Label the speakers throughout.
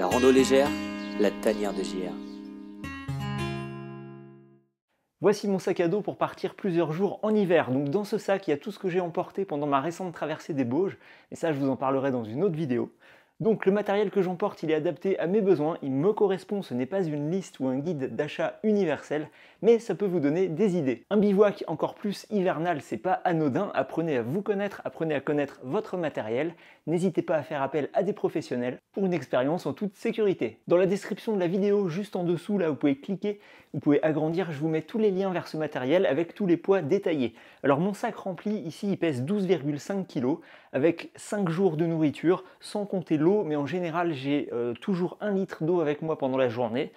Speaker 1: la rando légère, la tanière de JR. Voici mon sac à dos pour partir plusieurs jours en hiver. Donc dans ce sac, il y a tout ce que j'ai emporté pendant ma récente traversée des Bauges, Et ça je vous en parlerai dans une autre vidéo. Donc le matériel que j'emporte, il est adapté à mes besoins, il me correspond, ce n'est pas une liste ou un guide d'achat universel, mais ça peut vous donner des idées. Un bivouac encore plus hivernal, c'est pas anodin, apprenez à vous connaître, apprenez à connaître votre matériel, n'hésitez pas à faire appel à des professionnels pour une expérience en toute sécurité. Dans la description de la vidéo, juste en dessous, là, vous pouvez cliquer, vous pouvez agrandir, je vous mets tous les liens vers ce matériel avec tous les poids détaillés. Alors mon sac rempli, ici, il pèse 12,5 kg, avec 5 jours de nourriture, sans compter l'eau, mais en général, j'ai euh, toujours un litre d'eau avec moi pendant la journée.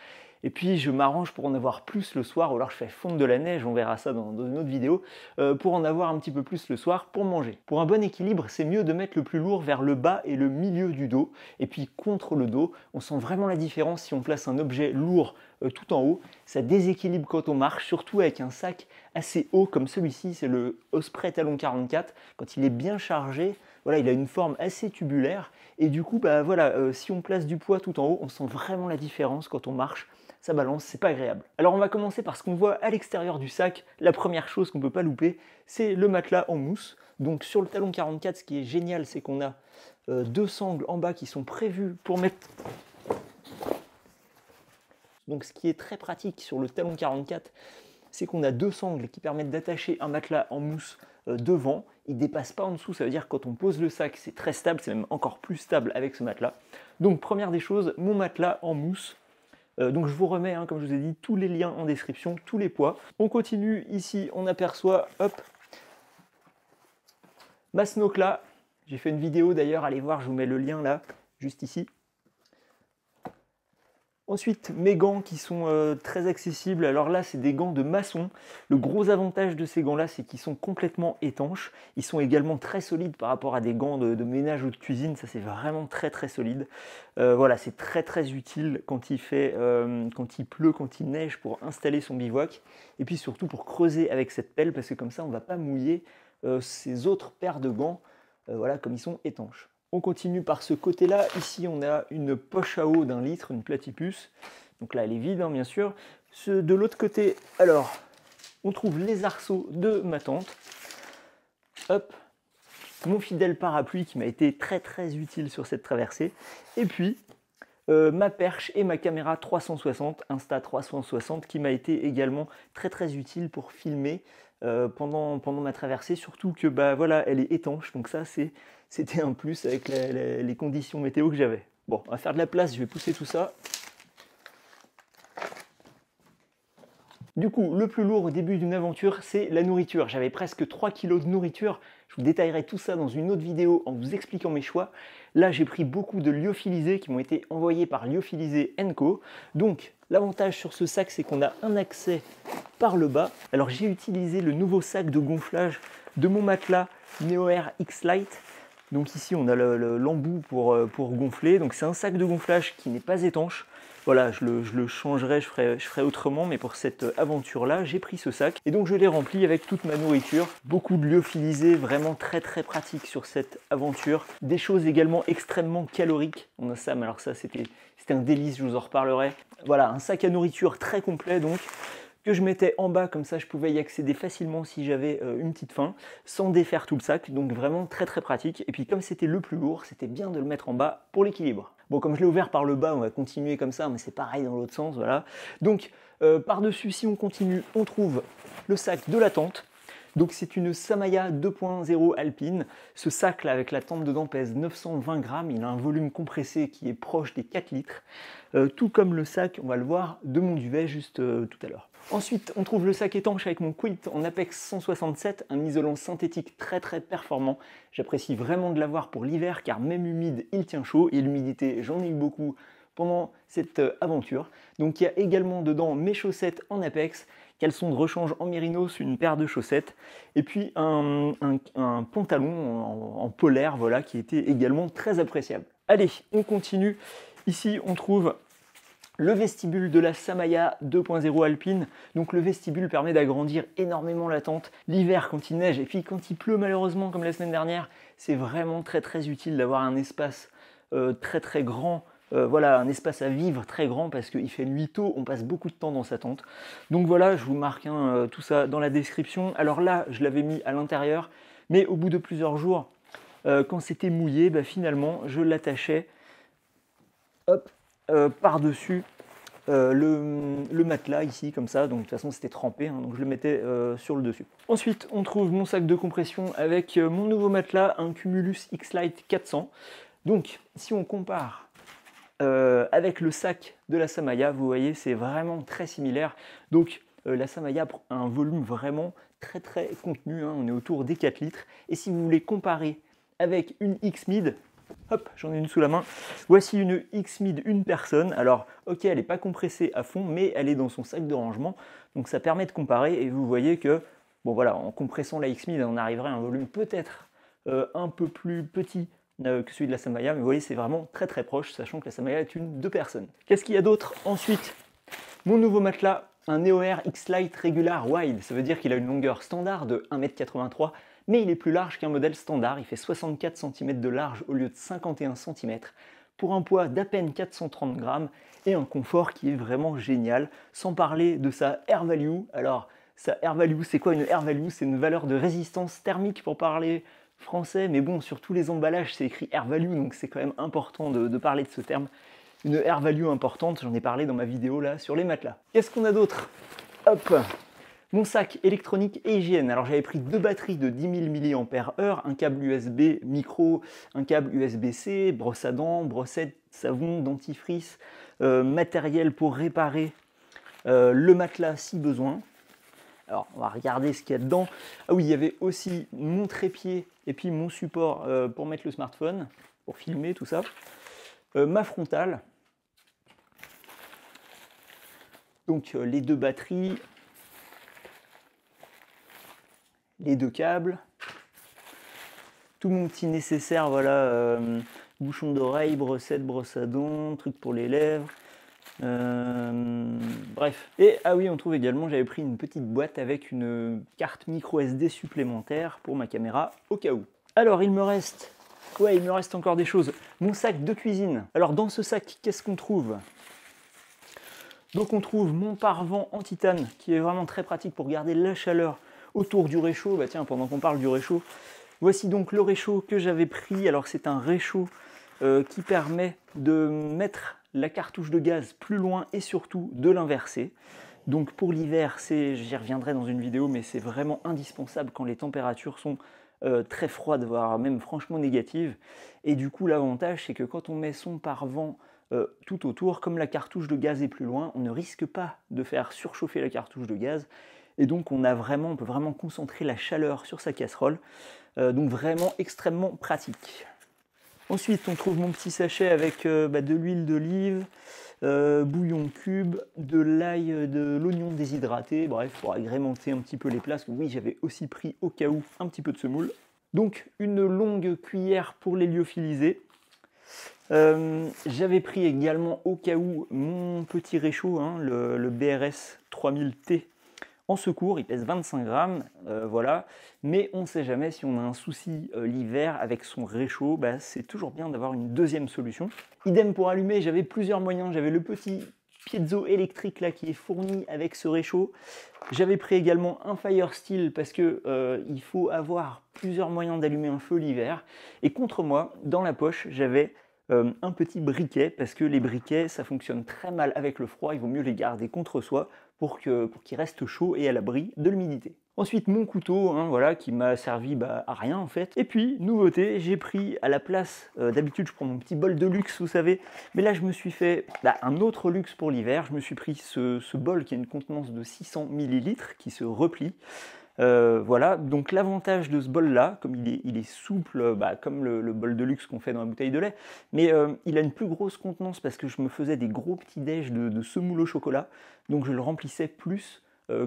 Speaker 1: Et puis je m'arrange pour en avoir plus le soir, ou alors je fais fondre de la neige, on verra ça dans, une autre vidéo, euh, pour en avoir un petit peu plus le soir pour manger. Pour un bon équilibre, c'est mieux de mettre le plus lourd vers le bas et le milieu du dos, et puis contre le dos. On sent vraiment la différence si on place un objet lourd euh, tout en haut. Ça déséquilibre quand on marche, surtout avec un sac assez haut comme celui-ci, c'est le Osprey Talon 44. Quand il est bien chargé, voilà, il a une forme assez tubulaire et du coup, bah, voilà, euh, si on place du poids tout en haut, on sent vraiment la différence quand on marche ça balance, c'est pas agréable. Alors on va commencer par ce qu'on voit à l'extérieur du sac. La première chose qu'on peut pas louper, c'est le matelas en mousse. Donc sur le talon 44, ce qui est génial, c'est qu'on a euh, deux sangles en bas qui sont prévues pour mettre... Donc ce qui est très pratique sur le talon 44, c'est qu'on a deux sangles qui permettent d'attacher un matelas en mousse euh, devant, il dépasse pas en dessous, ça veut dire que quand on pose le sac, c'est très stable, c'est même encore plus stable avec ce matelas. Donc première des choses, mon matelas en mousse, euh, donc je vous remets, hein, comme je vous ai dit, tous les liens en description, tous les poids. On continue ici, on aperçoit, hop, ma Snokla. J'ai fait une vidéo d'ailleurs, allez voir, je vous mets le lien là, juste ici. Ensuite, mes gants qui sont euh, très accessibles. Alors là, c'est des gants de maçon. Le gros avantage de ces gants-là, c'est qu'ils sont complètement étanches. Ils sont également très solides par rapport à des gants de, ménage ou de cuisine. Ça, c'est vraiment très très solide. Euh, voilà, c'est très très utile quand il fait, euh, quand il pleut, quand il neige pour installer son bivouac. Et puis surtout pour creuser avec cette pelle, parce que comme ça, on ne va pas mouiller ces autres paires de gants. voilà, comme ils sont étanches. On continue par ce côté-là. Ici, on a une poche à eau d'un litre, une platypus. Donc là, elle est vide, hein, bien sûr. de l'autre côté, alors, on trouve les arceaux de ma tante. Hop, mon fidèle parapluie qui m'a été très très utile sur cette traversée. Et puis, euh, ma perche et ma caméra 360, Insta 360, qui m'a été également très très utile pour filmer euh, pendant, pendant ma traversée. Surtout que, bah voilà, elle est étanche, donc ça c'est c'était un plus avec les conditions météo que j'avais. Bon, on va faire de la place, je vais pousser tout ça. Du coup, le plus lourd au début d'une aventure, c'est la nourriture. J'avais presque 3 kg de nourriture. Je vous détaillerai tout ça dans une autre vidéo en vous expliquant mes choix. Là, j'ai pris beaucoup de lyophilisés qui m'ont été envoyés par Lyophilisé Co. Donc, l'avantage sur ce sac, c'est qu'on a un accès par le bas. Alors, j'ai utilisé le nouveau sac de gonflage de mon matelas NeoAir X-Lite donc ici, on a l'embout pour, euh, pour gonfler. Donc c'est un sac de gonflage qui n'est pas étanche. Voilà, je le, changerai, je ferai, je autrement, mais pour cette euh, aventure-là, j'ai pris ce sac. Et donc je l'ai rempli avec toute ma nourriture. Beaucoup de lyophilisés, vraiment très très pratique sur cette aventure. Des choses également extrêmement caloriques. On a ça, mais alors ça, c'était un délice, je vous en reparlerai. Voilà, un sac à nourriture très complet donc que je mettais en bas, comme ça je pouvais y accéder facilement si j'avais euh, une petite faim, sans défaire tout le sac, donc vraiment très très pratique. Et puis comme c'était le plus lourd, c'était bien de le mettre en bas pour l'équilibre. Bon, comme je l'ai ouvert par le bas, on va continuer comme ça, mais c'est pareil dans l'autre sens, voilà. Donc euh, par-dessus, si on continue, on trouve le sac de la tente. Donc c'est une Samaya 2.0 Alpine. Ce sac là avec la tente dedans pèse 920 grammes, il a un volume compressé qui est proche des 4 litres, euh, tout comme le sac, on va le voir, de mon duvet juste tout à l'heure. Ensuite, on trouve le sac étanche avec mon Quilt en Apex 167, un isolant synthétique très très performant. J'apprécie vraiment de l'avoir pour l'hiver car même humide, il tient chaud et l'humidité, j'en ai eu beaucoup pendant cette euh, aventure. Donc il y a également dedans mes chaussettes en Apex, caleçon de rechange en mérinos, une paire de chaussettes et puis un, pantalon en, polaire voilà, qui était également très appréciable. Allez, on continue. Ici, on trouve le vestibule de la Samaya 2.0 alpine, donc le vestibule permet d'agrandir énormément la tente l'hiver quand il neige et puis quand il pleut malheureusement comme la semaine dernière, c'est vraiment très très utile d'avoir un espace euh, très très grand euh, voilà, un espace à vivre très grand parce qu'il fait nuit tôt, on passe beaucoup de temps dans sa tente. Donc voilà, je vous marque hein, euh, tout ça dans la description. Alors là, je l'avais mis à l'intérieur, mais au bout de plusieurs jours, quand c'était mouillé, bah, finalement, je l'attachais. Hop, euh, par-dessus euh, le, matelas ici comme ça, donc de toute façon c'était trempé, hein, donc je le mettais euh, sur le dessus. Ensuite on trouve mon sac de compression avec mon nouveau matelas, un Cumulus X-Lite 400. Donc si on compare avec le sac de la Samaya, vous voyez c'est vraiment très similaire. Donc la Samaya a un volume vraiment très très contenu, hein. on est autour des 4 litres. Et si vous voulez comparer avec une X-Mid, Hop, j'en ai une sous la main. Voici une X-Mid, une personne. Alors, ok, elle n'est pas compressée à fond, mais elle est dans son sac de rangement. Donc ça permet de comparer et vous voyez que, bon voilà, en compressant la X-Mid, on arriverait à un volume peut-être euh, un peu plus petit euh, que celui de la Samaya, mais vous voyez, c'est vraiment très très proche, sachant que la Samaya est une deux personnes. Qu'est-ce qu'il y a d'autre Ensuite, mon nouveau matelas, un EOR X-Lite Regular Wide, ça veut dire qu'il a une longueur standard de 1m83 mais il est plus large qu'un modèle standard, il fait 64 cm de large au lieu de 51 cm, pour un poids d'à peine 430 grammes et un confort qui est vraiment génial, sans parler de sa air value. Alors, sa air value, c'est quoi une air value C'est une valeur de résistance thermique pour parler français, mais bon, sur tous les emballages, c'est écrit air value, donc c'est quand même important de, parler de ce terme. Une air value importante, j'en ai parlé dans ma vidéo là sur les matelas. Qu'est-ce qu'on a d'autre Hop, mon sac électronique et hygiène. Alors j'avais pris deux batteries de 10 000 mAh, un câble USB micro, un câble USB-C, brosse à dents, brossette, savon, dentifrice, euh, matériel pour réparer euh, le matelas si besoin. Alors, on va regarder ce qu'il y a dedans. Ah oui, il y avait aussi mon trépied et puis mon support euh, pour mettre le smartphone, pour filmer tout ça. ma frontale. Donc, les deux batteries, les deux câbles, tout mon petit nécessaire, voilà, euh, bouchon d'oreille, brossette, brosse à dents, truc pour les lèvres. Euh, bref. Et ah oui, on trouve également, j'avais pris une petite boîte avec une carte micro SD supplémentaire pour ma caméra au cas où. Alors il me reste. Ouais, il me reste encore des choses. Mon sac de cuisine. Alors dans ce sac, qu'est-ce qu'on trouve Donc on trouve mon parvent en titane qui est vraiment très pratique pour garder la chaleur autour du réchaud. Bah tiens, pendant qu'on parle du réchaud, voici donc le réchaud que j'avais pris. Alors c'est un réchaud euh, qui permet de mettre la cartouche de gaz plus loin et surtout de l'inverser. Donc pour l'hiver, j'y reviendrai dans une vidéo, mais c'est vraiment indispensable quand les températures sont euh, très froides, voire même franchement négatives. Et du coup, l'avantage, c'est que quand on met son parvent vent euh, tout autour, comme la cartouche de gaz est plus loin, on ne risque pas de faire surchauffer la cartouche de gaz et donc on a vraiment, on peut vraiment concentrer la chaleur sur sa casserole. Euh, donc vraiment extrêmement pratique. Ensuite, on trouve mon petit sachet avec euh, bah, de l'huile d'olive, euh, bouillon cube, de l'ail, de l'oignon déshydraté, bref, pour agrémenter un petit peu les plats. oui, j'avais aussi pris au cas où un petit peu de semoule. Donc une longue cuillère pour les lyophiliser. j'avais pris également au cas où mon petit réchaud, hein, le, le, BRS 3000T en secours, il pèse 25 grammes, euh, voilà. Mais on ne sait jamais si on a un souci euh, l'hiver avec son réchaud, bah, c'est toujours bien d'avoir une deuxième solution. Idem pour allumer, j'avais plusieurs moyens. J'avais le petit piezo électrique là qui est fourni avec ce réchaud. J'avais pris également un fire steel parce que euh, il faut avoir plusieurs moyens d'allumer un feu l'hiver. Et contre moi, dans la poche, j'avais un petit briquet parce que les briquets ça fonctionne très mal avec le froid, il vaut mieux les garder contre soi pour qu'il reste chaud et à l'abri de l'humidité. Ensuite mon couteau, hein, voilà, qui m'a servi bah, à rien en fait. Et puis, nouveauté, j'ai pris à la place, euh, d'habitude je prends mon petit bol de luxe, vous savez, mais là je me suis fait bah, un autre luxe pour l'hiver, je me suis pris ce, ce, bol qui a une contenance de 600 ml qui se replie. Euh, voilà, donc l'avantage de ce bol-là, comme il est, souple, euh, bah, comme le, bol de luxe qu'on fait dans la bouteille de lait, mais euh, il a une plus grosse contenance parce que je me faisais des gros petits déj de, semoule au chocolat, donc je le remplissais plus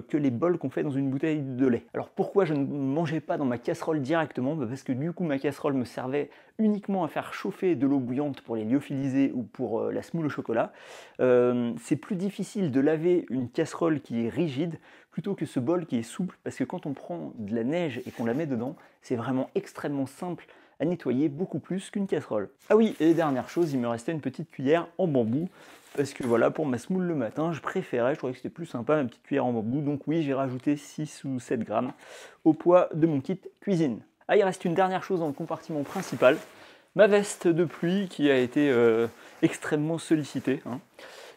Speaker 1: que les bols qu'on fait dans une bouteille de lait. Alors pourquoi je ne mangeais pas dans ma casserole directement bah, Parce que du coup ma casserole me servait uniquement à faire chauffer de l'eau bouillante pour les lyophiliser ou pour la semoule au chocolat. c'est plus difficile de laver une casserole qui est rigide plutôt que ce bol qui est souple, parce que quand on prend de la neige et qu'on la met dedans, c'est vraiment extrêmement simple à nettoyer beaucoup plus qu'une casserole. Ah oui, et dernière chose, il me restait une petite cuillère en bambou, parce que voilà, pour ma semoule le matin, je préférais, je trouvais que c'était plus sympa ma petite cuillère en bambou, donc oui, j'ai rajouté 6 ou 7 grammes au poids de mon kit cuisine. Ah, il reste une dernière chose dans le compartiment principal, ma veste de pluie qui a été euh, extrêmement sollicitée. Hein.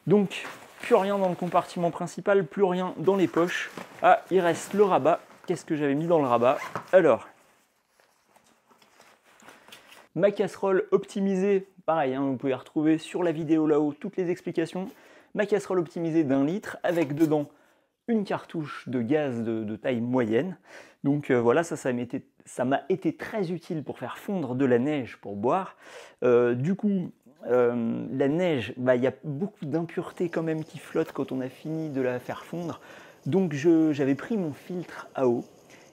Speaker 1: Donc, plus rien dans le compartiment principal, plus rien dans les poches. Ah, il reste le rabat. Qu'est-ce que j'avais mis dans le rabat Alors, ma casserole optimisée, pareil, hein, vous pouvez retrouver sur la vidéo là-haut, toutes les explications. Ma casserole optimisée d'un litre avec dedans une cartouche de gaz de, taille moyenne. Donc euh, voilà, ça, ça m'a été, très utile pour faire fondre de la neige pour boire. Euh, du coup, euh, la neige, bah, il y a beaucoup d'impuretés quand même qui flottent quand on a fini de la faire fondre. Donc j'avais pris mon filtre à eau.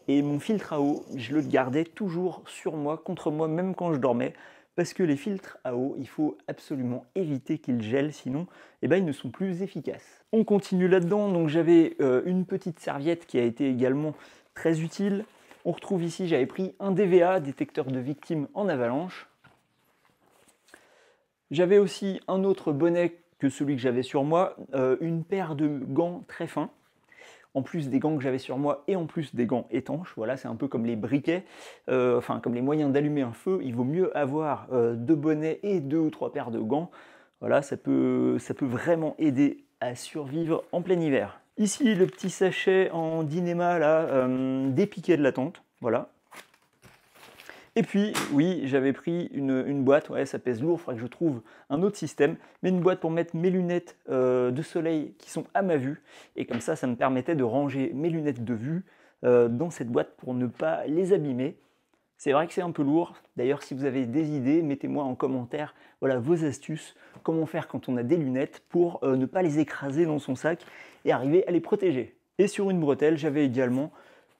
Speaker 1: Et mon filtre à eau, je le gardais toujours sur moi, contre moi, même quand je dormais. Parce que les filtres à eau, il faut absolument éviter qu'ils gèlent, sinon eh ben, ils ne sont plus efficaces. On continue là-dedans, donc j'avais euh, une petite serviette qui a été également très utile. On retrouve ici, j'avais pris un DVA, détecteur de victimes en avalanche. J'avais aussi un autre bonnet que celui que j'avais sur moi, euh, une paire de gants très fins, en plus des gants que j'avais sur moi et en plus des gants étanches. Voilà, c'est un peu comme les briquets, euh, enfin comme les moyens d'allumer un feu. Il vaut mieux avoir euh, deux bonnets et deux ou trois paires de gants. Voilà, ça peut, ça peut vraiment aider à survivre en plein hiver. Ici, le petit sachet en dinéma là, des piquets de la tente. Voilà, et puis, oui, j'avais pris une, boîte, ouais, ça pèse lourd, il faudrait que je trouve un autre système, mais une boîte pour mettre mes lunettes euh, de soleil qui sont à ma vue. Et comme ça, ça me permettait de ranger mes lunettes de vue euh, dans cette boîte pour ne pas les abîmer. C'est vrai que c'est un peu lourd. D'ailleurs, si vous avez des idées, mettez-moi en commentaire voilà, vos astuces, comment faire quand on a des lunettes pour euh, ne pas les écraser dans son sac et arriver à les protéger. Et sur une bretelle, j'avais également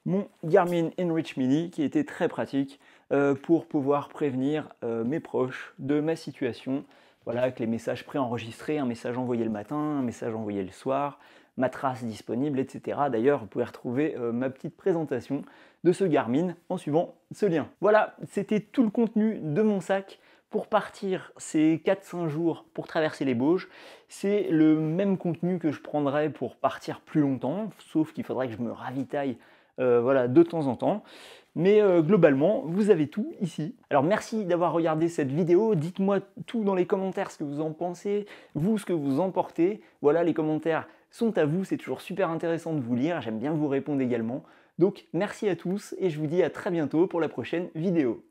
Speaker 1: mon Garmin Enrich Mini qui était très pratique euh, pour pouvoir prévenir euh, mes proches de ma situation. Voilà, avec les messages préenregistrés, un message envoyé le matin, un message envoyé le soir, ma trace disponible, etc. D'ailleurs, vous pouvez retrouver euh, ma petite présentation de ce Garmin en suivant ce lien. Voilà, c'était tout le contenu de mon sac pour partir ces 4-5 jours pour traverser les Bauges, c'est le même contenu que je prendrais pour partir plus longtemps, sauf qu'il faudrait que je me ravitaille euh, voilà, de temps en temps. Mais euh, globalement, vous avez tout ici. Alors merci d'avoir regardé cette vidéo. Dites-moi tout dans les commentaires ce que vous en pensez, vous ce que vous emportez. Voilà, les commentaires sont à vous. C'est toujours super intéressant de vous lire. J'aime bien vous répondre également. Donc merci à tous et je vous dis à très bientôt pour la prochaine vidéo.